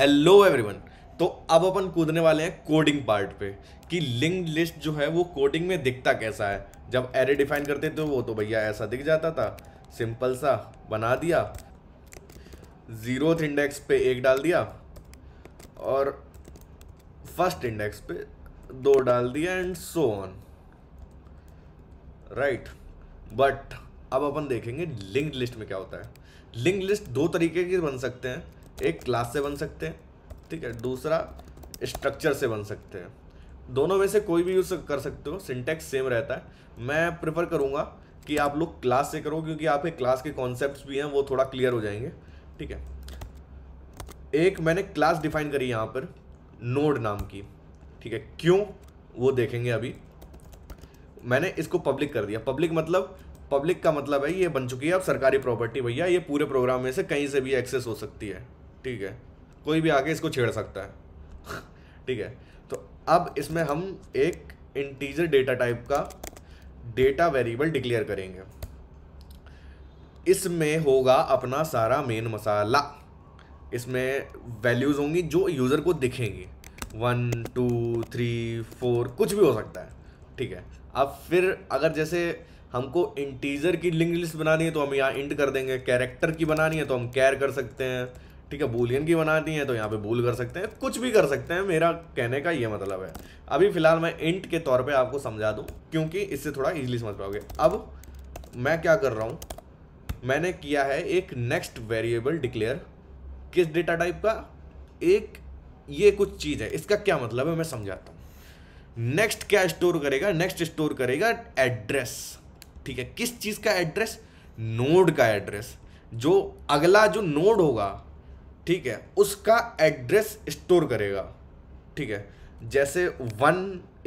Hello everyone तो अब अपन कूदने वाले हैं कोडिंग पार्ट पे कि लिंक लिस्ट जो है वो कोडिंग में दिखता कैसा है जब एरे डिफाइन करते थे तो वो तो भैया ऐसा दिख जाता था सिंपल सा बना दिया जीरोथ इंडेक्स पे एक डाल दिया और फर्स्ट इंडेक्स पे दो डाल दिया and so on right but अब अपन देखेंगे लिंक लिस्ट में क्या होता है लिंक लिस्ट दो तरीके के बन सकते हैं एक क्लास से बन सकते हैं ठीक है दूसरा स्ट्रक्चर से बन सकते हैं दोनों में से कोई भी यूज़ कर सकते हो सिंटेक्स सेम रहता है मैं प्रेफर करूँगा कि आप लोग क्लास से करो क्योंकि आपके क्लास के कॉन्सेप्ट भी हैं वो थोड़ा क्लियर हो जाएंगे ठीक है एक मैंने क्लास डिफाइन करी यहाँ पर नोड नाम की ठीक है क्यों वो देखेंगे अभी मैंने इसको पब्लिक कर दिया पब्लिक मतलब पब्लिक का मतलब है ये बन चुकी है अब सरकारी प्रॉपर्टी भैया ये पूरे प्रोग्राम में से कहीं से भी एक्सेस हो सकती है ठीक है कोई भी आके इसको छेड़ सकता है ठीक है तो अब इसमें हम एक इंटीजर डेटा टाइप का डेटा वेरिएबल डिक्लेयर करेंगे इसमें होगा अपना सारा मेन मसाला इसमें वैल्यूज़ होंगी जो यूज़र को दिखेंगी वन टू थ्री फोर कुछ भी हो सकता है ठीक है अब फिर अगर जैसे हमको इंटीजर की लिंक लिस्ट बनानी है तो हम यहाँ इंट कर देंगे कैरेक्टर की बनानी है तो हम कैर कर सकते हैं ठीक है बूलियन की बनानी है तो यहाँ पे बूल कर सकते हैं कुछ भी कर सकते हैं मेरा कहने का ये मतलब है अभी फिलहाल मैं इंट के तौर पे आपको समझा दूँ क्योंकि इससे थोड़ा इजीली समझ पाओगे अब मैं क्या कर रहा हूँ मैंने किया है एक नेक्स्ट वेरिएबल डिक्लेयर किस डेटा टाइप का एक ये कुछ चीज़ है इसका क्या मतलब है मैं समझाता हूँ नेक्स्ट क्या स्टोर करेगा नेक्स्ट स्टोर करेगा एड्रेस ठीक है किस चीज़ का एड्रेस नोड का एड्रेस जो अगला जो नोड होगा ठीक है उसका एड्रेस स्टोर करेगा ठीक है जैसे वन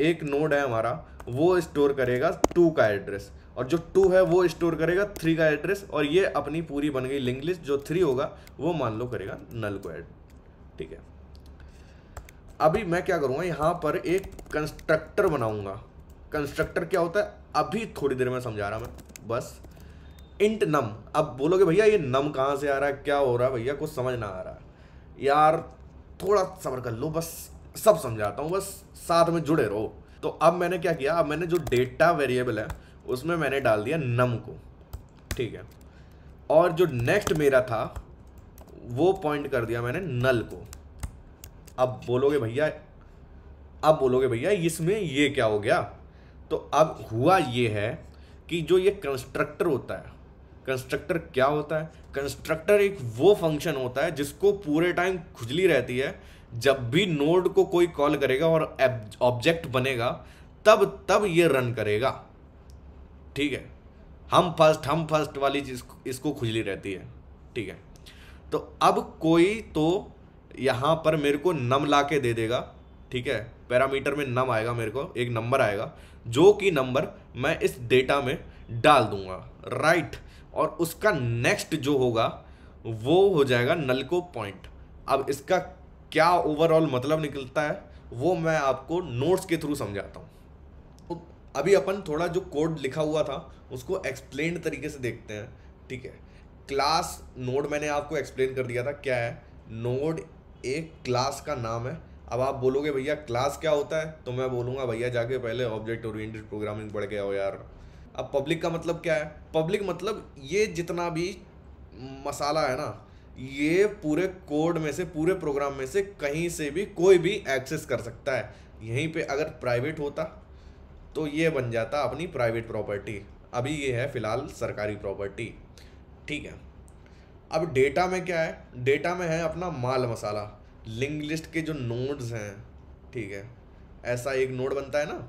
एक नोड है हमारा वो स्टोर करेगा टू का एड्रेस और जो टू है वो स्टोर करेगा थ्री का एड्रेस और ये अपनी पूरी बन गई लिंक लिस्ट जो थ्री होगा वो मान लो करेगा नल को एड ठीक है अभी मैं क्या करूँगा यहाँ पर एक कंस्ट्रक्टर बनाऊँगा कंस्ट्रक्टर क्या होता है अभी थोड़ी देर में समझा रहा मैं बस इंट नम अब बोलोगे भैया ये नम कहाँ से आ रहा है क्या हो रहा है भैया कुछ समझ ना आ रहा यार थोड़ा सबर कर लो बस सब समझाता हूँ बस साथ में जुड़े रहो तो अब मैंने क्या किया अब मैंने जो डेटा वेरिएबल है उसमें मैंने डाल दिया नम को ठीक है और जो नेक्स्ट मेरा था वो पॉइंट कर दिया मैंने नल को अब बोलोगे भैया अब बोलोगे भैया इसमें ये क्या हो गया तो अब हुआ ये है कि जो ये कंस्ट्रक्टर होता है कंस्ट्रक्टर क्या होता है कंस्ट्रक्टर एक वो फंक्शन होता है जिसको पूरे टाइम खुजली रहती है जब भी नोड को कोई कॉल करेगा और ऑब्जेक्ट बनेगा तब तब ये रन करेगा ठीक है हम फर्स्ट हम फर्स्ट वाली चीज इसको खुजली रहती है ठीक है तो अब कोई तो यहाँ पर मेरे को नम ला के दे देगा ठीक है पैरामीटर में नम आएगा मेरे को एक नंबर आएगा जो कि नंबर मैं इस डेटा में डाल दूंगा राइट और उसका नेक्स्ट जो होगा वो हो जाएगा नलको पॉइंट अब इसका क्या ओवरऑल मतलब निकलता है वो मैं आपको नोट्स के थ्रू समझाता हूँ तो अभी अपन थोड़ा जो कोड लिखा हुआ था उसको एक्सप्लेन तरीके से देखते हैं ठीक है क्लास नोड मैंने आपको एक्सप्लेन कर दिया था क्या है नोड एक क्लास का नाम है अब आप बोलोगे भैया क्लास क्या होता है तो मैं बोलूँगा भैया जाके पहले ऑब्जेक्ट ओरिएंटेड प्रोग्रामिंग पढ़ गया हो यार अब पब्लिक का मतलब क्या है पब्लिक मतलब ये जितना भी मसाला है ना ये पूरे कोड में से पूरे प्रोग्राम में से कहीं से भी कोई भी एक्सेस कर सकता है यहीं पे अगर प्राइवेट होता तो ये बन जाता अपनी प्राइवेट प्रॉपर्टी अभी ये है फ़िलहाल सरकारी प्रॉपर्टी ठीक है अब डेटा में क्या है डेटा में है अपना माल मसाला लिंक लिस्ट के जो नोड्स हैं ठीक है ऐसा एक नोड बनता है ना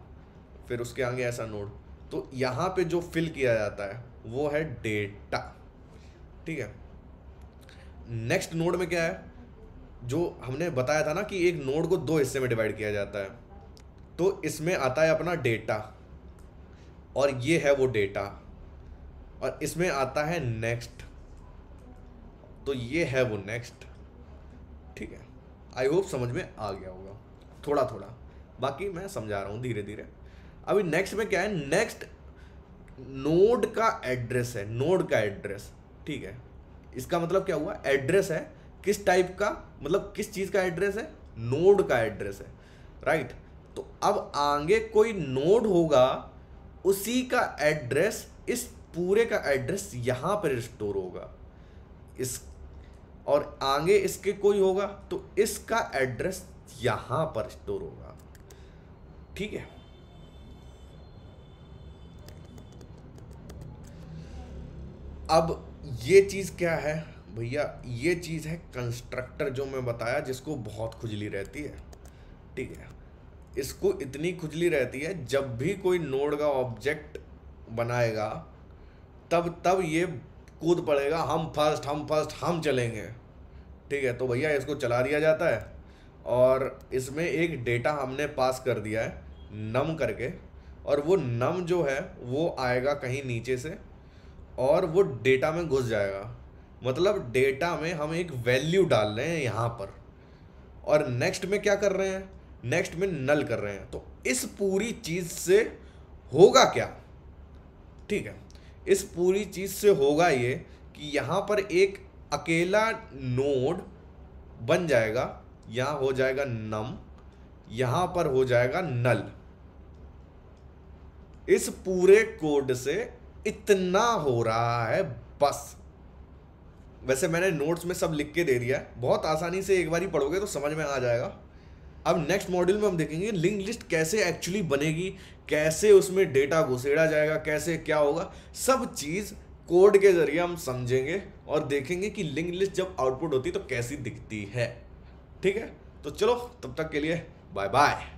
फिर उसके आगे ऐसा नोड तो यहाँ पे जो फिल किया जाता है वो है डेटा ठीक है नेक्स्ट नोड में क्या है जो हमने बताया था ना कि एक नोड को दो हिस्से में डिवाइड किया जाता है तो इसमें आता है अपना डेटा और ये है वो डेटा और इसमें आता है नेक्स्ट तो ये है वो नेक्स्ट ठीक है आई होप समझ में आ गया होगा थोड़ा थोड़ा बाकी मैं समझा रहा हूँ धीरे धीरे अभी नेक्स्ट में क्या है नेक्स्ट नोड का एड्रेस है नोड का एड्रेस ठीक है इसका मतलब क्या हुआ एड्रेस है किस टाइप का मतलब किस चीज़ का एड्रेस है नोड का एड्रेस है राइट right? तो अब आगे कोई नोड होगा उसी का एड्रेस इस पूरे का एड्रेस यहाँ पर स्टोर होगा इस और आगे इसके कोई होगा तो इसका एड्रेस यहां पर स्टोर होगा ठीक है अब ये चीज़ क्या है भैया ये चीज़ है कंस्ट्रक्टर जो मैं बताया जिसको बहुत खुजली रहती है ठीक है इसको इतनी खुजली रहती है जब भी कोई नोड का ऑब्जेक्ट बनाएगा तब तब ये कूद पड़ेगा हम फर्स्ट हम फर्स्ट हम चलेंगे ठीक है तो भैया इसको चला दिया जाता है और इसमें एक डेटा हमने पास कर दिया है नम करके और वो नम जो है वो आएगा कहीं नीचे से और वो डेटा में घुस जाएगा मतलब डेटा में हम एक वैल्यू डाल रहे हैं यहाँ पर और नेक्स्ट में क्या कर रहे हैं नेक्स्ट में नल कर रहे हैं तो इस पूरी चीज़ से होगा क्या ठीक है इस पूरी चीज़ से होगा ये कि यहाँ पर एक अकेला नोड बन जाएगा यहाँ हो जाएगा नम यहाँ पर हो जाएगा नल इस पूरे कोड से इतना हो रहा है बस वैसे मैंने नोट्स में सब लिख के दे दिया है बहुत आसानी से एक बार ही पढ़ोगे तो समझ में आ जाएगा अब नेक्स्ट मॉड्यूल में हम देखेंगे लिंक लिस्ट कैसे एक्चुअली बनेगी कैसे उसमें डेटा घुसेड़ा जाएगा कैसे क्या होगा सब चीज़ कोड के जरिए हम समझेंगे और देखेंगे कि लिंक लिस्ट जब आउटपुट होती तो कैसी दिखती है ठीक है तो चलो तब तक के लिए बाय बाय